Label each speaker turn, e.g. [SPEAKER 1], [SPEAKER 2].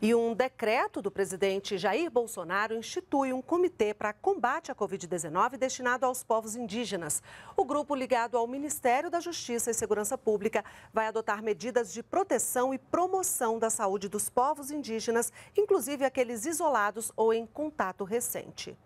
[SPEAKER 1] E um decreto do presidente Jair Bolsonaro institui um comitê para combate à Covid-19 destinado aos povos indígenas. O grupo, ligado ao Ministério da Justiça e Segurança Pública, vai adotar medidas de proteção e promoção da saúde dos povos indígenas, inclusive aqueles isolados ou em contato recente.